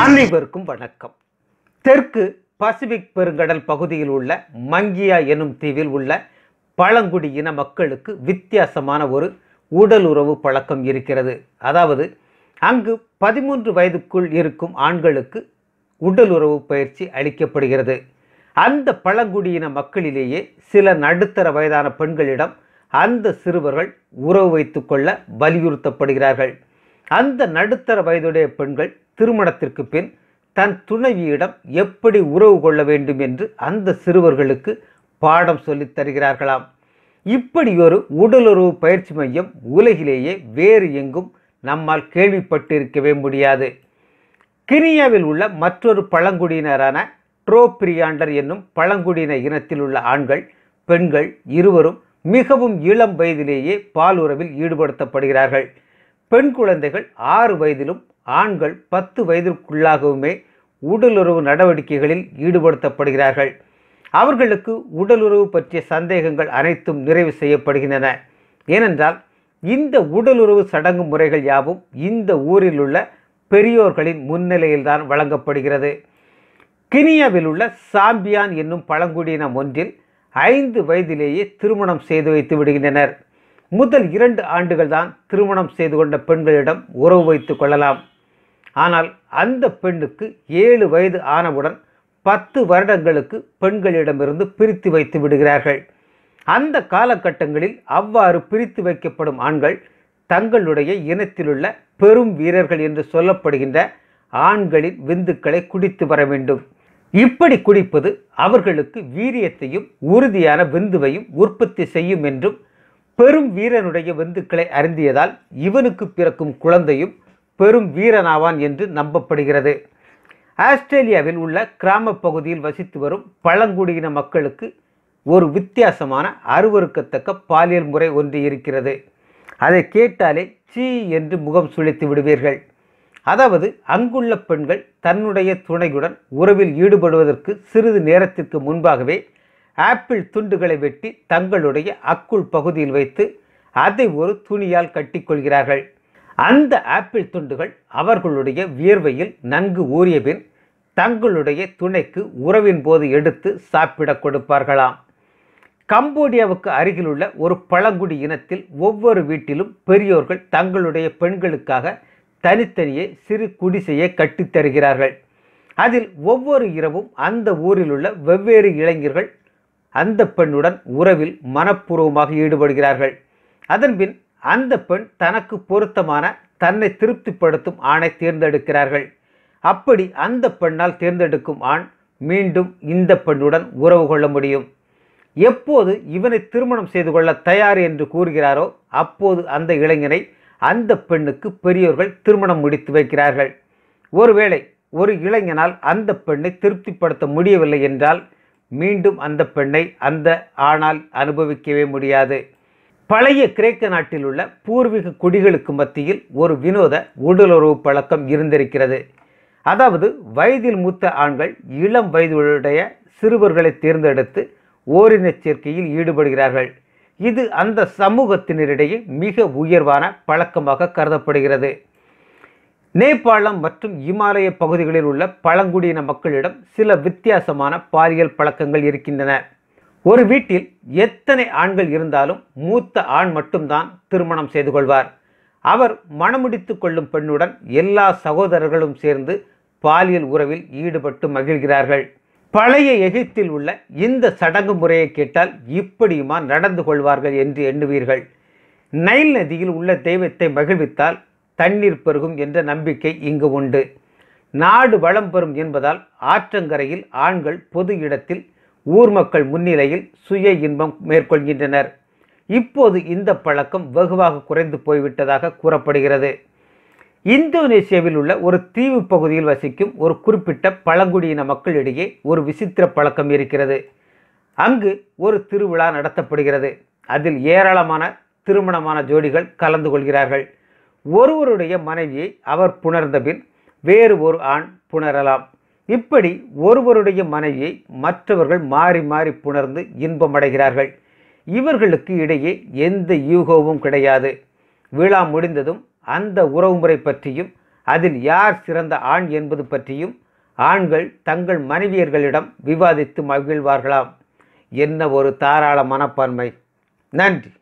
அனைவருக்கும் வணக்கம் தெற்கு பசிபிக் பெருங்கடல் பகுதியில் உள்ள மங்கியா எனும் தீவில் உள்ள பழங்குடியின மக்களுக்கு வித்தியாசமான ஒரு உடல் உறவு பழக்கம் இருக்கிறது அதாவது அங்கு பதிமூன்று வயதுக்குள் இருக்கும் ஆண்களுக்கு உடல் உறவு பயிற்சி அளிக்கப்படுகிறது அந்த பழங்குடியின மக்களிலேயே சில நடுத்தர வயதான பெண்களிடம் அந்த சிறுவர்கள் உறவு வைத்துக்கொள்ள வலியுறுத்தப்படுகிறார்கள் அந்த நடுத்தர வயதுடைய பெண்கள் திருமணத்திற்கு பின் தன் துணைவியிடம் எப்படி உறவு கொள்ள வேண்டும் என்று அந்த சிறுவர்களுக்கு பாடம் சொல்லித் தருகிறார்களாம் இப்படி ஒரு உடலுறவு பயிற்சி மையம் உலகிலேயே வேறு எங்கும் நம்மால் கேள்விப்பட்டிருக்கவே முடியாது கினியாவில் உள்ள மற்றொரு பழங்குடியினரான ட்ரோப்ரியாண்டர் என்னும் பழங்குடியின இனத்தில் உள்ள ஆண்கள் பெண்கள் இருவரும் மிகவும் இளம் வயதிலேயே பால் உறவில் ஈடுபடுத்தப்படுகிறார்கள் பெண் குழந்தைகள் ஆறு வயதிலும் ஆண்கள் பத்து வயதிற்குள்ளாகவுமே உடலுறவு நடவடிக்கைகளில் ஈடுபடுத்தப்படுகிறார்கள் அவர்களுக்கு உடலுறவு பற்றிய சந்தேகங்கள் அனைத்தும் நிறைவு செய்யப்படுகின்றன ஏனென்றால் இந்த உடலுறவு சடங்கு முறைகள் யாவும் இந்த ஊரில் உள்ள பெரியோர்களின் முன்னிலையில்தான் வழங்கப்படுகிறது கினியாவில் உள்ள சாம்பியான் என்னும் பழங்குடியினம் ஒன்றில் ஐந்து வயதிலேயே திருமணம் செய்து வைத்து விடுகின்றனர் முதல் இரண்டு ஆண்டுகள் தான் திருமணம் செய்து கொண்ட பெண்களிடம் உறவு வைத்துக் கொள்ளலாம் ஆனால் அந்த பெண்ணுக்கு ஏழு வயது ஆனவுடன் பத்து வருடங்களுக்கு பெண்களிடமிருந்து பிரித்து வைத்து விடுகிறார்கள் அந்த காலகட்டங்களில் அவ்வாறு பிரித்து வைக்கப்படும் ஆண்கள் தங்களுடைய இனத்திலுள்ள பெரும் வீரர்கள் என்று சொல்லப்படுகின்ற ஆண்களின் விந்துக்களை குடித்து வர வேண்டும் இப்படி குடிப்பது அவர்களுக்கு வீரியத்தையும் உறுதியான விந்துவையும் உற்பத்தி செய்யும் என்றும் பெரும் வீரனுடைய விந்துக்களை அறிந்தியதால் இவனுக்கு பிறக்கும் குழந்தையும் பெரும் வீரனாவான் என்று நம்பப்படுகிறது ஆஸ்திரேலியாவில் உள்ள கிராம பகுதியில் வசித்து வரும் பழங்குடியின மக்களுக்கு ஒரு வித்தியாசமான அருவறுக்கத்தக்க பாலியல் முறை ஒன்று இருக்கிறது அதை கேட்டாலே சீ என்று முகம் சுழித்து விடுவீர்கள் அதாவது அங்குள்ள பெண்கள் தன்னுடைய துணையுடன் உறவில் ஈடுபடுவதற்கு சிறிது நேரத்திற்கு முன்பாகவே ஆப்பிள் துண்டுகளை வெட்டி தங்களுடைய அக்குள் பகுதியில் வைத்து அதை ஒரு துணியால் கட்டிக்கொள்கிறார்கள் அந்த ஆப்பிள் துண்டுகள் அவர்களுடைய வியர்வையில் நன்கு ஊறியபின் தங்களுடைய துணைக்கு உறவின் போது எடுத்து சாப்பிடக் கொடுப்பார்களாம் கம்போடியாவுக்கு அருகிலுள்ள ஒரு பழங்குடி இனத்தில் ஒவ்வொரு வீட்டிலும் பெரியோர்கள் தங்களுடைய பெண்களுக்காக தனித்தனியே சிறு குடிசையை கட்டித்தருகிறார்கள் அதில் ஒவ்வொரு இரவும் அந்த ஊரிலுள்ள வெவ்வேறு இளைஞர்கள் அந்த பெண்ணுடன் உறவில் மனப்பூர்வமாக ஈடுபடுகிறார்கள் அதன்பின் அந்த பெண் தனக்கு பொருத்தமான தன்னை திருப்திப்படுத்தும் ஆணை தேர்ந்தெடுக்கிறார்கள் அப்படி அந்த பெண்ணால் தேர்ந்தெடுக்கும் ஆண் மீண்டும் இந்த பெண்ணுடன் உறவு கொள்ள முடியும் எப்போது இவனை திருமணம் செய்து கொள்ள தயார் என்று கூறுகிறாரோ அப்போது அந்த இளைஞனை அந்த பெண்ணுக்கு பெரியோர்கள் திருமணம் முடித்து வைக்கிறார்கள் ஒருவேளை ஒரு இளைஞனால் அந்த பெண்ணை திருப்திப்படுத்த முடியவில்லை என்றால் மீண்டும் அந்த பெண்ணை அந்த ஆணால் அனுபவிக்கவே முடியாது பழைய கிரேக்க நாட்டில் உள்ள பூர்வீக குடிகளுக்கு மத்தியில் ஒரு வினோத உடலுறவு பழக்கம் இருந்திருக்கிறது அதாவது வயதில் மூத்த ஆண்கள் இளம் வயதுடைய சிறுவர்களை தேர்ந்தெடுத்து ஓரின சேர்க்கையில் ஈடுபடுகிறார்கள் இது அந்த சமூகத்தினரிடையே மிக உயர்வான பழக்கமாக கருதப்படுகிறது நேபாளம் மற்றும் இமாலய பகுதிகளில் உள்ள பழங்குடியின மக்களிடம் சில வித்தியாசமான பாலியல் பழக்கங்கள் இருக்கின்றன ஒரு வீட்டில் எத்தனை ஆண்கள் இருந்தாலும் மூத்த ஆண் மட்டும்தான் திருமணம் செய்து கொள்வார் அவர் மணமுடித்து கொள்ளும் பெண்ணுடன் எல்லா சகோதரர்களும் சேர்ந்து பாலியல் உறவில் ஈடுபட்டு மகிழ்கிறார்கள் பழைய எகிப்தில் உள்ள இந்த சடங்கு முறையை கேட்டால் இப்படியுமா நடந்து கொள்வார்கள் என்று எண்ணுவீர்கள் நைல் நதியில் உள்ள தெய்வத்தை மகிழ்வித்தால் தண்ணீர் பெருகும் என்ற நம்பிக்கை இங்கு உண்டு நாடு வளம் பெறும் என்பதால் ஆற்றங்கரையில் ஆண்கள் பொது இடத்தில் ஊர் மக்கள் முன்னிலையில் சுய இன்பம் மேற்கொள்கின்றனர் இப்போது இந்த பழக்கம் வெகுவாக குறைந்து போய்விட்டதாக கூறப்படுகிறது இந்தோனேசியாவில் உள்ள ஒரு தீவு பகுதியில் வசிக்கும் ஒரு குறிப்பிட்ட பழங்குடியின மக்களிடையே ஒரு விசித்திர பழக்கம் இருக்கிறது அங்கு ஒரு திருவிழா நடத்தப்படுகிறது அதில் ஏராளமான திருமணமான ஜோடிகள் கலந்து கொள்கிறார்கள் ஒருவருடைய மனைவியை அவர் புணர்ந்தபின் வேறு ஒரு ஆண் புணரலாம் இப்படி ஒருவருடைய மனைவியை மற்றவர்கள் மாறி மாறி புணர்ந்து இன்பமடைகிறார்கள் இவர்களுக்கு இடையே எந்த யூகோவும் கிடையாது விழா முடிந்ததும் அந்த உறவுமுறை பற்றியும் அதில் யார் சிறந்த ஆண் என்பது பற்றியும் ஆண்கள் தங்கள் மனைவியர்களிடம் விவாதித்து மகிழ்வார்களாம் என்ன ஒரு தாராள மனப்பான்மை நன்றி